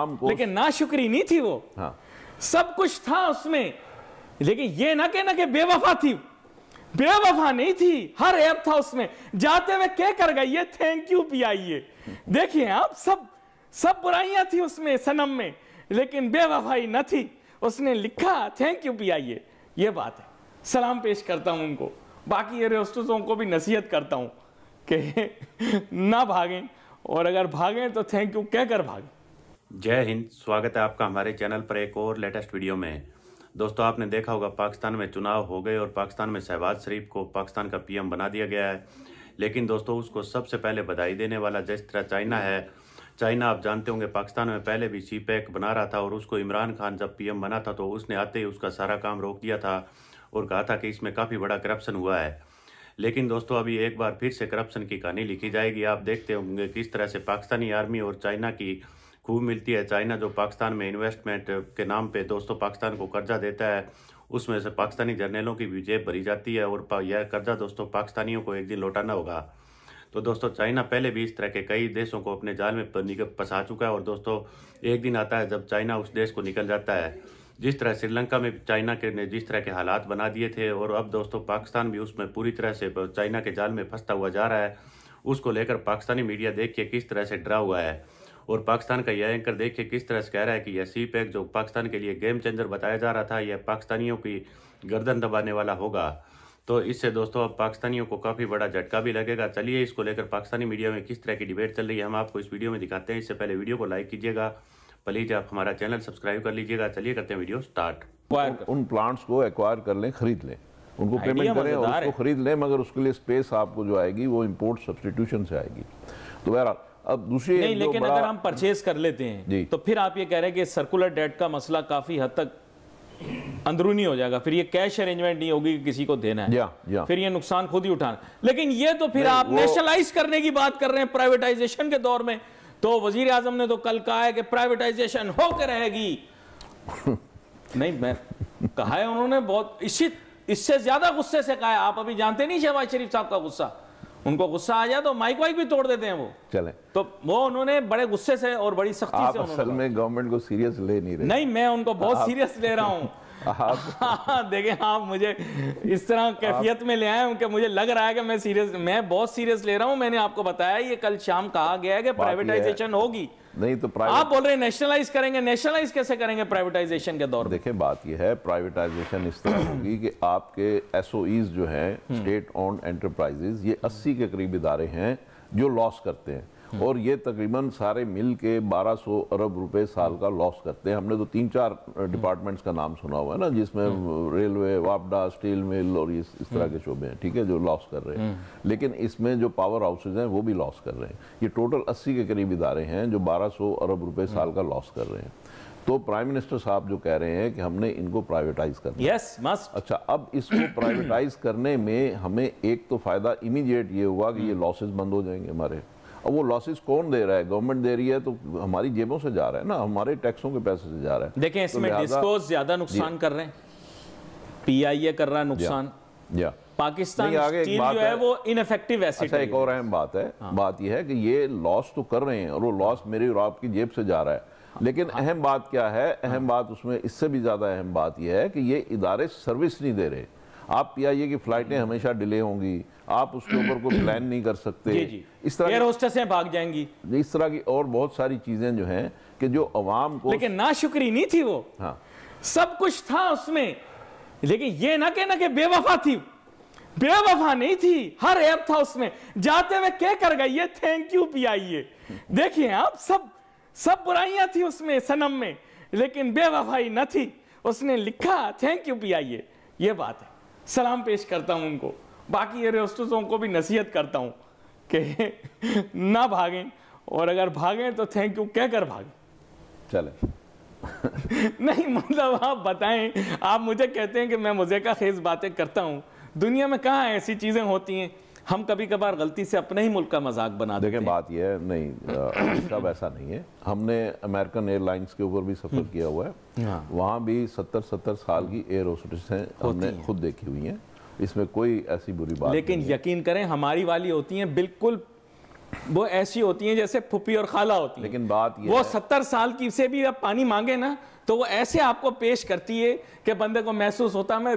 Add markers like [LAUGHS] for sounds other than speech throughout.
लेकिन ना शुक्री नहीं थी वो हाँ। सब कुछ था उसमें लेकिन ये ना कहना कि बेवफा थी बेवफा नहीं थी हर ऐप था उसमें जाते हुए क्या कर गई ये थैंक यू आई आइए देखिए आप सब सब बुराइयां थी उसमें सनम में लेकिन बेवफाई न थी उसने लिखा थैंक यू पी आइए ये बात है सलाम पेश करता हूं उनको बाकी एरेस्टोसों को भी नसीहत करता हूं कि [LAUGHS] ना भागें और अगर भागें तो थैंक यू कहकर भागें जय हिंद स्वागत है आपका हमारे चैनल पर एक और लेटेस्ट वीडियो में दोस्तों आपने देखा होगा पाकिस्तान में चुनाव हो गए और पाकिस्तान में शहबाज शरीफ को पाकिस्तान का पीएम बना दिया गया है लेकिन दोस्तों उसको सबसे पहले बधाई देने वाला जिस तरह चाइना है चाइना आप जानते होंगे पाकिस्तान में पहले भी सी पैक e बना रहा था और उसको इमरान खान जब पी बना था तो उसने आते ही उसका सारा काम रोक दिया था और कहा था कि इसमें काफ़ी बड़ा करप्शन हुआ है लेकिन दोस्तों अभी एक बार फिर से करप्शन की कहानी लिखी जाएगी आप देखते होंगे किस तरह से पाकिस्तानी आर्मी और चाइना की खूब मिलती है चाइना जो पाकिस्तान में इन्वेस्टमेंट के नाम पे दोस्तों पाकिस्तान को कर्जा देता है उसमें से पाकिस्तानी जर्नलों की भी जेब भरी जाती है और यह कर्जा दोस्तों पाकिस्तानियों को एक दिन लौटाना होगा तो दोस्तों चाइना पहले भी इस तरह के कई देशों को अपने जाल में फंसा चुका है और दोस्तों एक दिन आता है जब चाइना उस देश को निकल जाता है जिस तरह श्रीलंका में चाइना के ने जिस तरह के हालात बना दिए थे और अब दोस्तों पाकिस्तान भी उसमें पूरी तरह से चाइना के जाल में फंसता हुआ जा रहा है उसको लेकर पाकिस्तानी मीडिया देख के किस तरह से डरा हुआ है और पाकिस्तान का यह एंकर देखिए किस तरह से कह रहा है कि यह सी पैक e जो पाकिस्तान के लिए गेम चेंजर बताया जा रहा था यह पाकिस्तानियों की गर्दन दबाने वाला होगा तो इससे दोस्तों अब पाकिस्तानियों को काफ़ी बड़ा झटका भी लगेगा चलिए इसको लेकर पाकिस्तानी मीडिया में किस तरह की डिबेट चल रही है हम आपको इस वीडियो में दिखाते हैं इससे पहले वीडियो को लाइक कीजिएगा प्लीज़ आप हमारा चैनल सब्सक्राइब कर लीजिएगा चलिए करते हैं वीडियो स्टार्ट उन प्लांट्स को एक्वायर कर लें खरीद लें उनको पेमेंट करें और उसको खरीद लें मगर उसके लिए स्पेस आपको जो आएगी वो इम्पोर्ट सब्सटीट्यूशन से आएगी तो बहरहाल अब दूसरी नहीं लेकिन अगर हम परचेज कर लेते हैं तो फिर आप ये कह रहे हैं कि सर्कुलर डेट का मसला काफी हद तक अंदरूनी हो जाएगा फिर ये कैश अरेंजमेंट नहीं होगी कि किसी को देना है या, या। फिर ये नुकसान खुद ही उठाना लेकिन ये तो फिर आप नेशनलाइज करने की बात कर रहे हैं प्राइवेटाइजेशन के दौर में तो वजीर आजम ने तो कल कहा है कि प्राइवेटाइजेशन होकर रहेगी [LAUGHS] नहीं मैं कहा है उन्होंने बहुत इसी इससे ज्यादा गुस्से से कहा है आप अभी जानते नहीं शहबाज शरीफ साहब का गुस्सा उनको गुस्सा आ जाए तो माइक वाइक भी तोड़ देते हैं वो चले तो वो उन्होंने बड़े गुस्से से और बड़ी सख्ती आप से असल में गवर्नमेंट को सीरियस ले नहीं रहे नहीं मैं उनको बहुत सीरियस ले रहा हूँ [LAUGHS] हाँ, देखे आप मुझे इस तरह कैफियत में ले आए उनके मुझे लग रहा है कि मैं सीरियस मैं बहुत सीरियस ले रहा हूँ मैंने आपको बताया ये कल शाम कहा गया है कि प्राइवेटाइजेशन होगी नहीं तो आप बोल रहे हैं नेशनलाइज करेंगे नेशनलाइज कैसे करेंगे प्राइवेटाइजेशन के दौर देखिए बात यह है प्राइवेटाइजेशन इस तरह होगी कि आपके एसओईज जो हैं स्टेट ओन एंटरप्राइजेज ये 80 के करीब इदारे हैं जो लॉस करते हैं और ये तकरीबन सारे मिल के सौ अरब रुपए साल का लॉस करते हैं हमने तो तीन चार डिपार्टमेंट्स का नाम सुना हुआ है ना जिसमें रेलवे वापडा स्टील मिल और इस इस तरह के हम्म। शोबे हैं ठीक है जो लॉस कर रहे हैं हम्म। लेकिन इसमें जो पावर हाउसेज हैं वो भी लॉस कर रहे हैं ये टोटल अस्सी के करीब इदारे हैं जो बारह अरब रुपये हम्म। साल का लॉस कर रहे हैं तो प्राइम मिनिस्टर साहब जो कह रहे हैं कि हमने इनको प्राइवेटाइज करना यस yes, मस्ट अच्छा अब इसको प्राइवेटाइज [CLEARS THROAT] करने में हमें एक तो फायदा इमीडिएट ये हुआ कि ये लॉसेस बंद हो जाएंगे हमारे अब वो लॉसेस कौन दे रहा है गवर्नमेंट दे रही है तो हमारी जेबों से जा रहा है ना हमारे टैक्सों के पैसे से जा रहा है देखें इसमें तो ज्यादा नुकसान कर रहे हैं पीआईए कर रहा है नुकसान या पाकिस्तान आगे एक बात जो है, है वो इनफेक्टिव अच्छा एक और अहम बात है हाँ। बात यह है कि ये लॉस तो कर रहे हैं और वो लॉस मेरी और आपकी जेब से जा रहा है लेकिन हाँ। अहम बात क्या है हाँ। अहम बात उसमें इससे भी ज़्यादा अहम बात यह है कि ये इदारे सर्विस नहीं दे रहे आप आई ए की फ्लाइटें हमेशा डिले होंगी आप उसके ऊपर कोई प्लान नहीं कर सकते जी जी। इस तरह भाग जाएंगी इस तरह की और बहुत सारी चीज़ें जो हैं कि जो अवाम को लेकिन ना शुक्री नहीं थी वो हाँ सब कुछ था उसमें लेकिन ये ना कहना कि बेवफा थी बेवफा नहीं थी हर ऐप था उसमें जाते हुए क्या कर गई ये थैंक यू आई आइए देखिए आप सब सब बुराइयां थी उसमें सनम में लेकिन बेवफाई न थी उसने लिखा थैंक यू पी आइए ये बात है सलाम पेश करता हूँ उनको बाकी रेस्टोरों को भी नसीहत करता हूँ कि [LAUGHS] ना भागें और अगर भागें तो थैंक यू कहकर भागें चले [LAUGHS] नहीं मतलब आप बताएं आप मुझे कहते हैं कि मैं मुझे का खेज बातें करता हूँ दुनिया में कहाँ ऐसी चीज़ें होती हैं हम कभी कभार गलती से अपने ही मुल्क का मजाक बना देखें बात यह है नहीं सब ऐसा नहीं है हमने अमेरिकन एयरलाइंस के ऊपर भी सफ़र हम्म। किया हुआ है हाँ। वहाँ भी सत्तर सत्तर साल की एयर होस्टेस हमने खुद देखी हुई हैं इसमें कोई ऐसी बुरी बात लेकिन यकीन करें हमारी वाली होती हैं बिल्कुल वो ऐसी होती हैं जैसे फुपी और खाला होती है लेकिन बात ये वो सत्तर साल की से भी आप पानी मांगे ना तो वो ऐसे आपको पेश करती है कि बंदे को महसूस होता मैं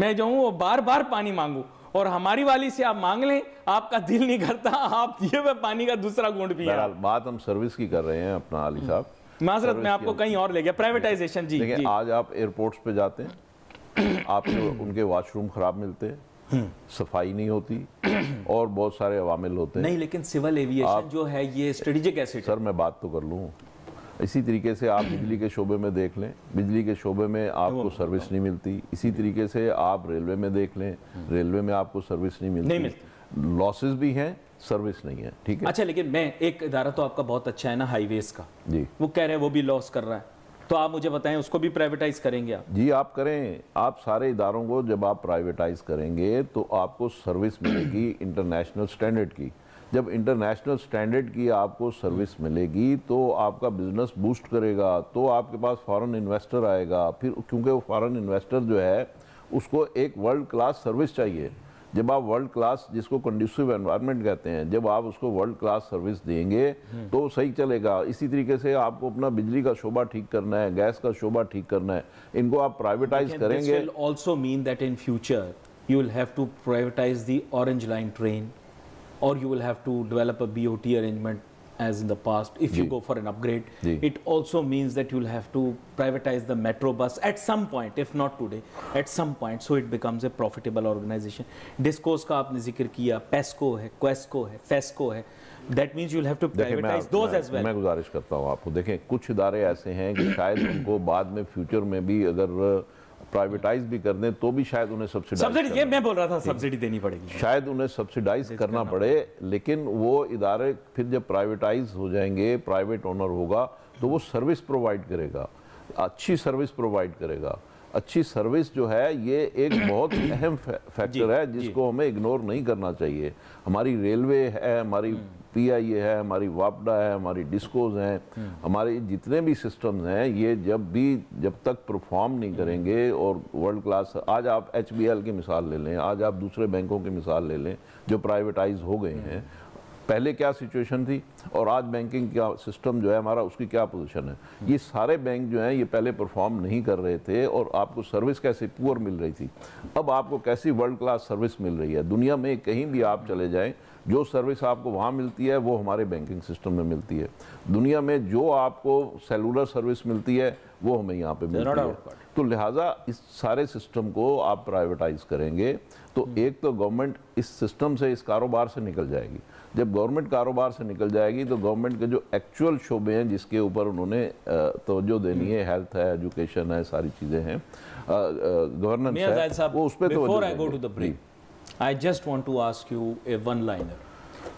मैं जो हूँ वो बार बार पानी मांगू और हमारी वाली से आप मांग लें आपका दिल नहीं करता आप ये वह पानी का दूसरा गुंड भी बात हम सर्विस की कर रहे हैं अपना अली हम्म। साहब माजरत मैं आपको कहीं और ले गया प्राइवेटाइजेशन जी, आज आप एयरपोर्ट्स पे जाते हैं [CLEARS THROAT] आप उनके वॉशरूम खराब मिलते हैं हम्म। सफाई नहीं होती [CLEARS THROAT] और बहुत सारे अवामिल होते हैं नहीं लेकिन सिविल एविएशन जो है ये स्ट्रेटेजिक एसेट सर मैं बात तो कर लूँ इसी तरीके से आप बिजली के शोबे में देख लें बिजली के शोबे में आपको सर्विस नहीं मिलती इसी तरीके से आप रेलवे में देख लें रेलवे में आपको सर्विस नहीं मिलती नहीं मिलती लॉसेस भी हैं सर्विस नहीं है ठीक है अच्छा लेकिन मैं एक इदारा तो आपका बहुत अच्छा है ना हाईवेज का जी वो कह रहे हैं वो भी लॉस कर रहा है तो आप मुझे बताएं उसको भी प्राइवेटाइज करेंगे आप जी आप करें आप सारे इदारों को जब आप प्राइवेटाइज करेंगे तो आपको सर्विस मिलेगी इंटरनेशनल स्टैंडर्ड की जब इंटरनेशनल स्टैंडर्ड की आपको सर्विस मिलेगी तो आपका बिजनेस बूस्ट करेगा तो आपके पास फॉरेन इन्वेस्टर आएगा फिर क्योंकि वो फॉरेन इन्वेस्टर जो है उसको एक वर्ल्ड क्लास सर्विस चाहिए जब आप वर्ल्ड क्लास जिसको कंड्यूसिव एनवायरनमेंट कहते हैं जब आप उसको वर्ल्ड क्लास सर्विस देंगे हम्म। तो सही चलेगा इसी तरीके से आपको अपना बिजली का शोभा ठीक करना है गैस का शोभा ठीक करना है इनको आप प्राइवेटाइज करेंगे also mean that in future you will have to privatise the orange line train or you will have to develop a BOT arrangement as in the past if you go for an upgrade. It also means that you'll have to privatize the metro bus at some point, if not today, at some point, so it becomes a profitable organization. DISCOs का आपने जिक्र किया, PESCO है, QESCO है, FESCO है. That means you'll have to privatize those as well. मैं गुजारिश करता हूँ आपको देखें कुछ इदारे ऐसे हैं कि शायद उनको बाद में future में भी अगर प्राइवेटाइज भी कर दें तो भी शायद उन्हें सब्सिडी ये मैं बोल रहा था सब्सिडी देनी पड़ेगी शायद उन्हें सब्सिडाइज करना, करना पड़े लेकिन वो इदारे फिर जब प्राइवेटाइज हो जाएंगे प्राइवेट ओनर होगा तो वो सर्विस प्रोवाइड करेगा अच्छी सर्विस प्रोवाइड करेगा अच्छी सर्विस जो है ये एक [COUGHS] बहुत अहम फैक्टर है जिसको हमें इग्नोर नहीं करना चाहिए हमारी रेलवे है हमारी हम्म। पीआईए है हमारी वापडा है हमारी डिस्कोज हैं हम्म। हमारे जितने भी सिस्टम्स हैं ये जब भी जब तक परफॉर्म नहीं करेंगे और वर्ल्ड क्लास आज आप एच की मिसाल ले लें आज आप दूसरे बैंकों की मिसाल ले लें जो प्राइवेटाइज हो गए हैं हम्म। पहले क्या सिचुएशन थी और आज बैंकिंग का सिस्टम जो है हमारा उसकी क्या पोजीशन है हम्म। ये सारे बैंक जो हैं ये पहले परफॉर्म नहीं कर रहे थे और आपको सर्विस कैसे पुअर मिल रही थी अब आपको कैसी वर्ल्ड क्लास सर्विस मिल रही है दुनिया में कहीं भी आप चले जाएं जो सर्विस आपको वहाँ मिलती है वो हमारे बैंकिंग सिस्टम में मिलती है दुनिया में जो आपको सेलुलर सर्विस मिलती है वो हमें यहाँ पे मिलती है तो लिहाजा इस सारे सिस्टम को आप प्राइवेटाइज करेंगे तो hmm. एक तो गवर्नमेंट इस सिस्टम से इस कारोबार से निकल जाएगी जब गवर्नमेंट कारोबार से निकल जाएगी तो गवर्नमेंट के जो एक्चुअल शोबे हैं जिसके ऊपर उन्होंने तोज्जो देनी है हेल्थ hmm. है एजुकेशन है सारी चीज़ें हैं गवर्नेंस है वो उस पर तो I just want to ask you a one-liner.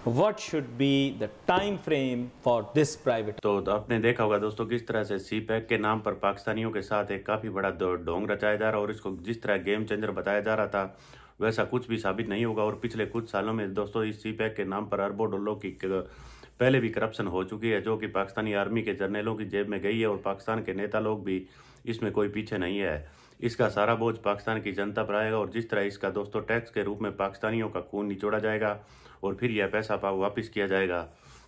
What should be the time frame for this private? तो, तो आपने देखा होगा दोस्तों किस तरह से सी पैक के नाम पर पाकिस्तानियों के साथ एक काफ़ी बड़ा डोंग रचाया जा रहा और इसको जिस तरह गेम चेंजर बताया जा रहा था वैसा कुछ भी साबित नहीं होगा और पिछले कुछ सालों में दोस्तों इस सी पैक के नाम पर अरबों डॉलर की पहले भी करप्शन हो चुकी है जो कि पाकिस्तानी आर्मी के जर्नलों की जेब में गई है और पाकिस्तान के नेता लोग भी इसमें कोई पीछे नहीं है इसका सारा बोझ पाकिस्तान की जनता पर आएगा और जिस तरह इसका दोस्तों टैक्स के रूप में पाकिस्तानियों का खून निचोड़ा जाएगा और फिर यह पैसा वापस किया जाएगा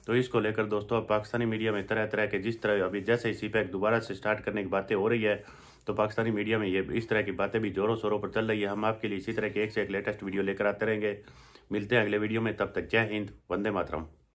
तो इसको लेकर दोस्तों अब पाकिस्तानी मीडिया में तरह तरह के जिस तरह अभी जैसे ही सी दोबारा से स्टार्ट करने की बातें हो रही है तो पाकिस्तानी मीडिया में ये इस तरह की बातें भी जोरों शोरों पर चल रही है हम आपके लिए इसी तरह के एक से एक लेटेस्ट वीडियो लेकर आते रहेंगे मिलते हैं अगले वीडियो में तब तक जय हिंद वंदे मातरम